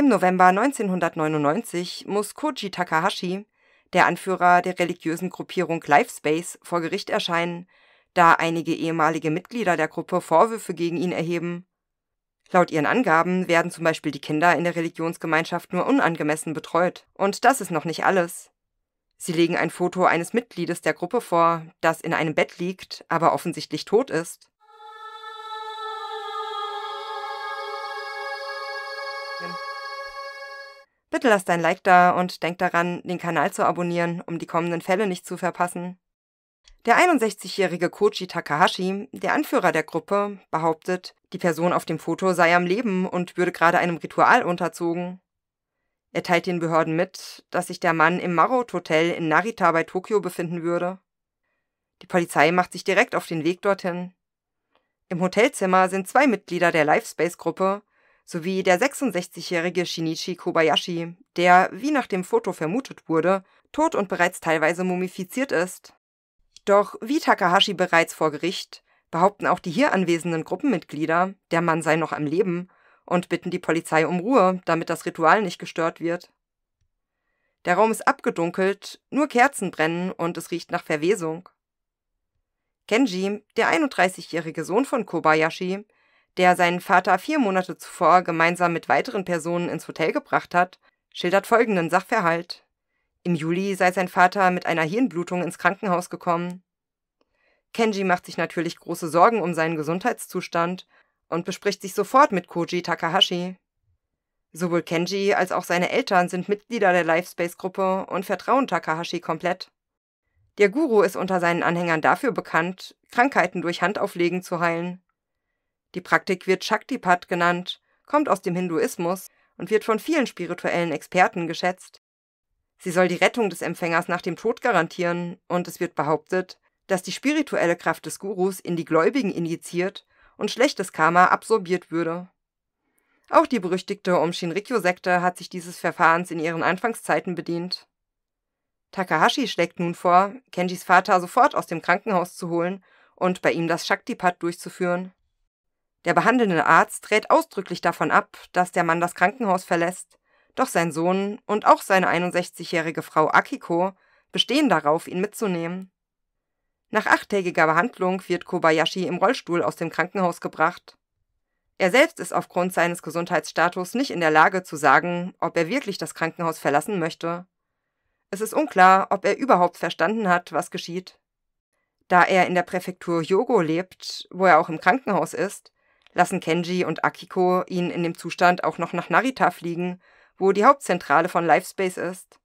Im November 1999 muss Koji Takahashi, der Anführer der religiösen Gruppierung Lifespace, vor Gericht erscheinen, da einige ehemalige Mitglieder der Gruppe Vorwürfe gegen ihn erheben. Laut ihren Angaben werden zum Beispiel die Kinder in der Religionsgemeinschaft nur unangemessen betreut. Und das ist noch nicht alles. Sie legen ein Foto eines Mitgliedes der Gruppe vor, das in einem Bett liegt, aber offensichtlich tot ist. Bitte lass dein Like da und denk daran, den Kanal zu abonnieren, um die kommenden Fälle nicht zu verpassen. Der 61-jährige Koji Takahashi, der Anführer der Gruppe, behauptet, die Person auf dem Foto sei am Leben und würde gerade einem Ritual unterzogen. Er teilt den Behörden mit, dass sich der Mann im Marot Hotel in Narita bei Tokio befinden würde. Die Polizei macht sich direkt auf den Weg dorthin. Im Hotelzimmer sind zwei Mitglieder der Lifespace-Gruppe, sowie der 66-jährige Shinichi Kobayashi, der, wie nach dem Foto vermutet wurde, tot und bereits teilweise mumifiziert ist. Doch wie Takahashi bereits vor Gericht, behaupten auch die hier anwesenden Gruppenmitglieder, der Mann sei noch am Leben und bitten die Polizei um Ruhe, damit das Ritual nicht gestört wird. Der Raum ist abgedunkelt, nur Kerzen brennen und es riecht nach Verwesung. Kenji, der 31-jährige Sohn von Kobayashi, der seinen Vater vier Monate zuvor gemeinsam mit weiteren Personen ins Hotel gebracht hat, schildert folgenden Sachverhalt. Im Juli sei sein Vater mit einer Hirnblutung ins Krankenhaus gekommen. Kenji macht sich natürlich große Sorgen um seinen Gesundheitszustand und bespricht sich sofort mit Koji Takahashi. Sowohl Kenji als auch seine Eltern sind Mitglieder der Lifespace-Gruppe und vertrauen Takahashi komplett. Der Guru ist unter seinen Anhängern dafür bekannt, Krankheiten durch Handauflegen zu heilen. Die Praktik wird Shaktipat genannt, kommt aus dem Hinduismus und wird von vielen spirituellen Experten geschätzt. Sie soll die Rettung des Empfängers nach dem Tod garantieren und es wird behauptet, dass die spirituelle Kraft des Gurus in die Gläubigen injiziert und schlechtes Karma absorbiert würde. Auch die berüchtigte Om Shinrikyo-Sekte hat sich dieses Verfahrens in ihren Anfangszeiten bedient. Takahashi schlägt nun vor, Kenjis Vater sofort aus dem Krankenhaus zu holen und bei ihm das Shaktipat durchzuführen. Der behandelnde Arzt rät ausdrücklich davon ab, dass der Mann das Krankenhaus verlässt, doch sein Sohn und auch seine 61-jährige Frau Akiko bestehen darauf, ihn mitzunehmen. Nach achttägiger Behandlung wird Kobayashi im Rollstuhl aus dem Krankenhaus gebracht. Er selbst ist aufgrund seines Gesundheitsstatus nicht in der Lage zu sagen, ob er wirklich das Krankenhaus verlassen möchte. Es ist unklar, ob er überhaupt verstanden hat, was geschieht. Da er in der Präfektur Yogo lebt, wo er auch im Krankenhaus ist, lassen Kenji und Akiko ihn in dem Zustand auch noch nach Narita fliegen, wo die Hauptzentrale von Lifespace ist.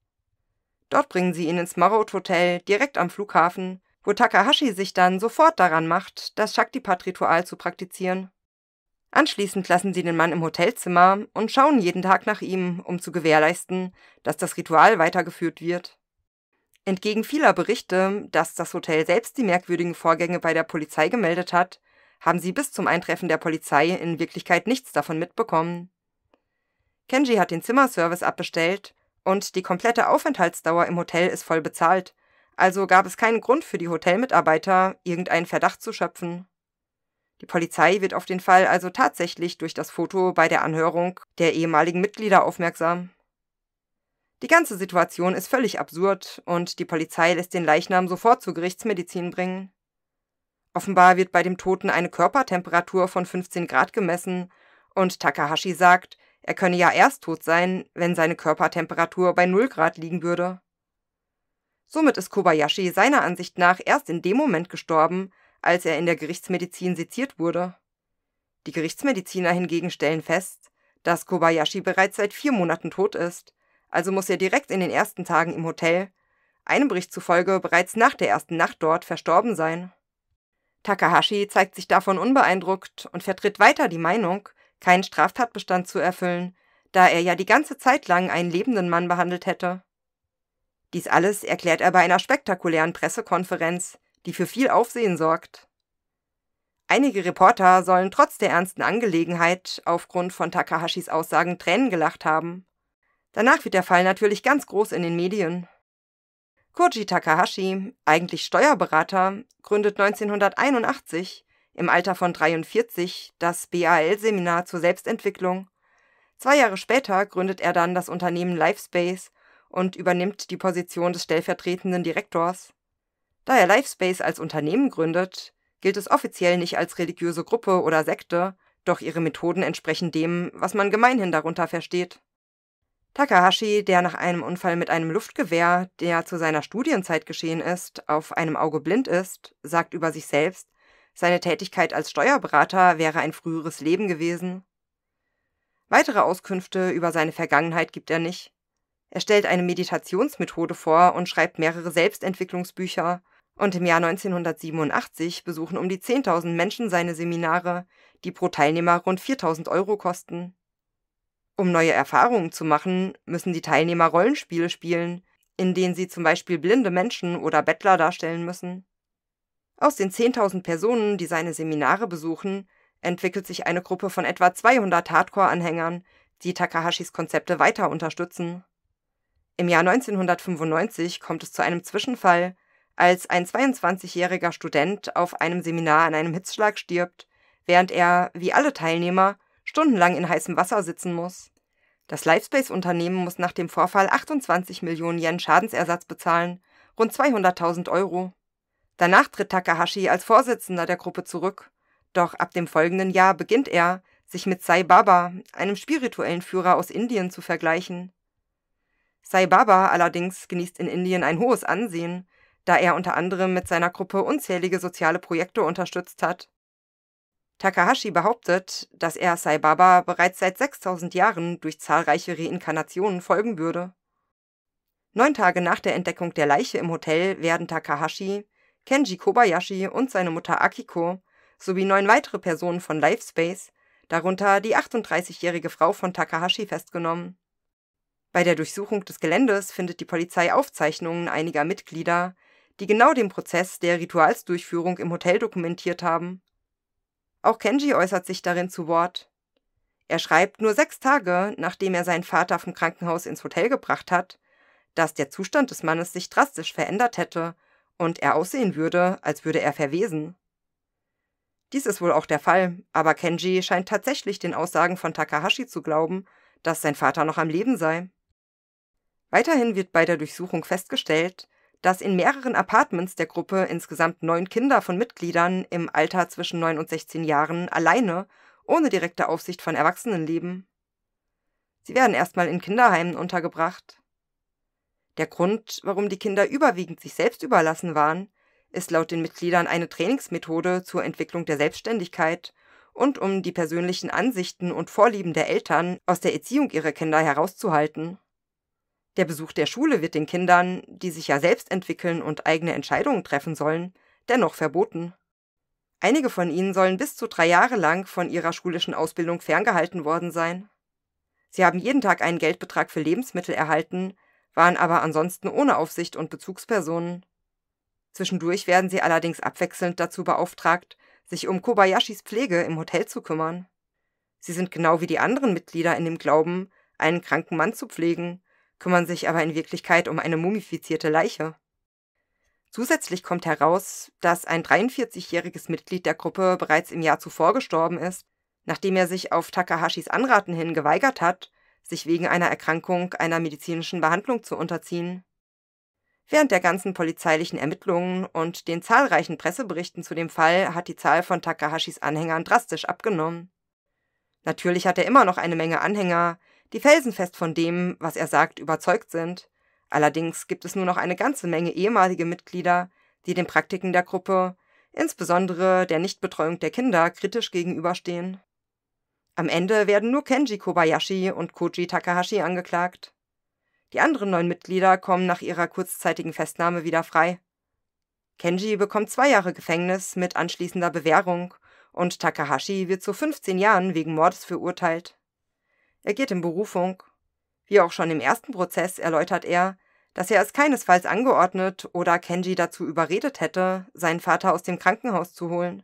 Dort bringen sie ihn ins Marot Hotel direkt am Flughafen, wo Takahashi sich dann sofort daran macht, das Shaktipat-Ritual zu praktizieren. Anschließend lassen sie den Mann im Hotelzimmer und schauen jeden Tag nach ihm, um zu gewährleisten, dass das Ritual weitergeführt wird. Entgegen vieler Berichte, dass das Hotel selbst die merkwürdigen Vorgänge bei der Polizei gemeldet hat, haben sie bis zum Eintreffen der Polizei in Wirklichkeit nichts davon mitbekommen. Kenji hat den Zimmerservice abbestellt und die komplette Aufenthaltsdauer im Hotel ist voll bezahlt, also gab es keinen Grund für die Hotelmitarbeiter, irgendeinen Verdacht zu schöpfen. Die Polizei wird auf den Fall also tatsächlich durch das Foto bei der Anhörung der ehemaligen Mitglieder aufmerksam. Die ganze Situation ist völlig absurd und die Polizei lässt den Leichnam sofort zur Gerichtsmedizin bringen. Offenbar wird bei dem Toten eine Körpertemperatur von 15 Grad gemessen und Takahashi sagt, er könne ja erst tot sein, wenn seine Körpertemperatur bei 0 Grad liegen würde. Somit ist Kobayashi seiner Ansicht nach erst in dem Moment gestorben, als er in der Gerichtsmedizin seziert wurde. Die Gerichtsmediziner hingegen stellen fest, dass Kobayashi bereits seit vier Monaten tot ist, also muss er direkt in den ersten Tagen im Hotel, einem Bericht zufolge bereits nach der ersten Nacht dort, verstorben sein. Takahashi zeigt sich davon unbeeindruckt und vertritt weiter die Meinung, keinen Straftatbestand zu erfüllen, da er ja die ganze Zeit lang einen lebenden Mann behandelt hätte. Dies alles erklärt er bei einer spektakulären Pressekonferenz, die für viel Aufsehen sorgt. Einige Reporter sollen trotz der ernsten Angelegenheit aufgrund von Takahashis Aussagen Tränen gelacht haben. Danach wird der Fall natürlich ganz groß in den Medien. Koji Takahashi, eigentlich Steuerberater, gründet 1981 im Alter von 43 das BAL-Seminar zur Selbstentwicklung. Zwei Jahre später gründet er dann das Unternehmen Lifespace und übernimmt die Position des stellvertretenden Direktors. Da er Lifespace als Unternehmen gründet, gilt es offiziell nicht als religiöse Gruppe oder Sekte, doch ihre Methoden entsprechen dem, was man gemeinhin darunter versteht. Takahashi, der nach einem Unfall mit einem Luftgewehr, der zu seiner Studienzeit geschehen ist, auf einem Auge blind ist, sagt über sich selbst, seine Tätigkeit als Steuerberater wäre ein früheres Leben gewesen. Weitere Auskünfte über seine Vergangenheit gibt er nicht. Er stellt eine Meditationsmethode vor und schreibt mehrere Selbstentwicklungsbücher, und im Jahr 1987 besuchen um die 10.000 Menschen seine Seminare, die pro Teilnehmer rund 4.000 Euro kosten. Um neue Erfahrungen zu machen, müssen die Teilnehmer Rollenspiele spielen, in denen sie zum Beispiel blinde Menschen oder Bettler darstellen müssen. Aus den 10.000 Personen, die seine Seminare besuchen, entwickelt sich eine Gruppe von etwa 200 Hardcore-Anhängern, die Takahashis Konzepte weiter unterstützen. Im Jahr 1995 kommt es zu einem Zwischenfall, als ein 22-jähriger Student auf einem Seminar an einem Hitzschlag stirbt, während er, wie alle Teilnehmer, stundenlang in heißem Wasser sitzen muss. Das Lifespace-Unternehmen muss nach dem Vorfall 28 Millionen Yen Schadensersatz bezahlen, rund 200.000 Euro. Danach tritt Takahashi als Vorsitzender der Gruppe zurück. Doch ab dem folgenden Jahr beginnt er, sich mit Sai Baba, einem spirituellen Führer aus Indien, zu vergleichen. Sai Baba allerdings genießt in Indien ein hohes Ansehen, da er unter anderem mit seiner Gruppe unzählige soziale Projekte unterstützt hat. Takahashi behauptet, dass er Sai Baba bereits seit 6000 Jahren durch zahlreiche Reinkarnationen folgen würde. Neun Tage nach der Entdeckung der Leiche im Hotel werden Takahashi, Kenji Kobayashi und seine Mutter Akiko sowie neun weitere Personen von Lifespace, darunter die 38-jährige Frau von Takahashi, festgenommen. Bei der Durchsuchung des Geländes findet die Polizei Aufzeichnungen einiger Mitglieder, die genau den Prozess der Ritualsdurchführung im Hotel dokumentiert haben auch Kenji äußert sich darin zu Wort. Er schreibt nur sechs Tage, nachdem er seinen Vater vom Krankenhaus ins Hotel gebracht hat, dass der Zustand des Mannes sich drastisch verändert hätte und er aussehen würde, als würde er verwesen. Dies ist wohl auch der Fall, aber Kenji scheint tatsächlich den Aussagen von Takahashi zu glauben, dass sein Vater noch am Leben sei. Weiterhin wird bei der Durchsuchung festgestellt, dass in mehreren Apartments der Gruppe insgesamt neun Kinder von Mitgliedern im Alter zwischen 9 und 16 Jahren alleine, ohne direkte Aufsicht von Erwachsenen leben. Sie werden erstmal in Kinderheimen untergebracht. Der Grund, warum die Kinder überwiegend sich selbst überlassen waren, ist laut den Mitgliedern eine Trainingsmethode zur Entwicklung der Selbstständigkeit und um die persönlichen Ansichten und Vorlieben der Eltern aus der Erziehung ihrer Kinder herauszuhalten. Der Besuch der Schule wird den Kindern, die sich ja selbst entwickeln und eigene Entscheidungen treffen sollen, dennoch verboten. Einige von ihnen sollen bis zu drei Jahre lang von ihrer schulischen Ausbildung ferngehalten worden sein. Sie haben jeden Tag einen Geldbetrag für Lebensmittel erhalten, waren aber ansonsten ohne Aufsicht und Bezugspersonen. Zwischendurch werden sie allerdings abwechselnd dazu beauftragt, sich um Kobayashis Pflege im Hotel zu kümmern. Sie sind genau wie die anderen Mitglieder in dem Glauben, einen kranken Mann zu pflegen kümmern sich aber in Wirklichkeit um eine mumifizierte Leiche. Zusätzlich kommt heraus, dass ein 43-jähriges Mitglied der Gruppe bereits im Jahr zuvor gestorben ist, nachdem er sich auf Takahashis Anraten hin geweigert hat, sich wegen einer Erkrankung einer medizinischen Behandlung zu unterziehen. Während der ganzen polizeilichen Ermittlungen und den zahlreichen Presseberichten zu dem Fall hat die Zahl von Takahashis Anhängern drastisch abgenommen. Natürlich hat er immer noch eine Menge Anhänger, die felsenfest von dem, was er sagt, überzeugt sind. Allerdings gibt es nur noch eine ganze Menge ehemalige Mitglieder, die den Praktiken der Gruppe, insbesondere der Nichtbetreuung der Kinder, kritisch gegenüberstehen. Am Ende werden nur Kenji Kobayashi und Koji Takahashi angeklagt. Die anderen neun Mitglieder kommen nach ihrer kurzzeitigen Festnahme wieder frei. Kenji bekommt zwei Jahre Gefängnis mit anschließender Bewährung und Takahashi wird zu 15 Jahren wegen Mordes verurteilt. Er geht in Berufung. Wie auch schon im ersten Prozess erläutert er, dass er es keinesfalls angeordnet oder Kenji dazu überredet hätte, seinen Vater aus dem Krankenhaus zu holen.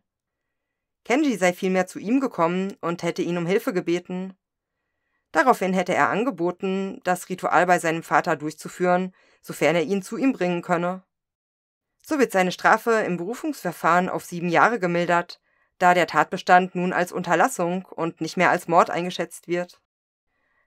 Kenji sei vielmehr zu ihm gekommen und hätte ihn um Hilfe gebeten. Daraufhin hätte er angeboten, das Ritual bei seinem Vater durchzuführen, sofern er ihn zu ihm bringen könne. So wird seine Strafe im Berufungsverfahren auf sieben Jahre gemildert, da der Tatbestand nun als Unterlassung und nicht mehr als Mord eingeschätzt wird.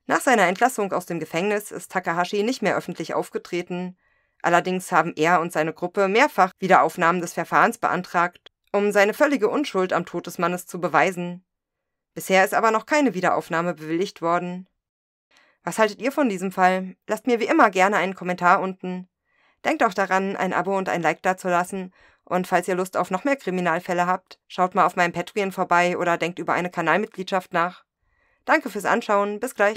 Nach seiner Entlassung aus dem Gefängnis ist Takahashi nicht mehr öffentlich aufgetreten. Allerdings haben er und seine Gruppe mehrfach Wiederaufnahmen des Verfahrens beantragt, um seine völlige Unschuld am Tod des Mannes zu beweisen. Bisher ist aber noch keine Wiederaufnahme bewilligt worden. Was haltet ihr von diesem Fall? Lasst mir wie immer gerne einen Kommentar unten. Denkt auch daran, ein Abo und ein Like dazulassen. Und falls ihr Lust auf noch mehr Kriminalfälle habt, schaut mal auf meinem Patreon vorbei oder denkt über eine Kanalmitgliedschaft nach. Danke fürs Anschauen. Bis gleich.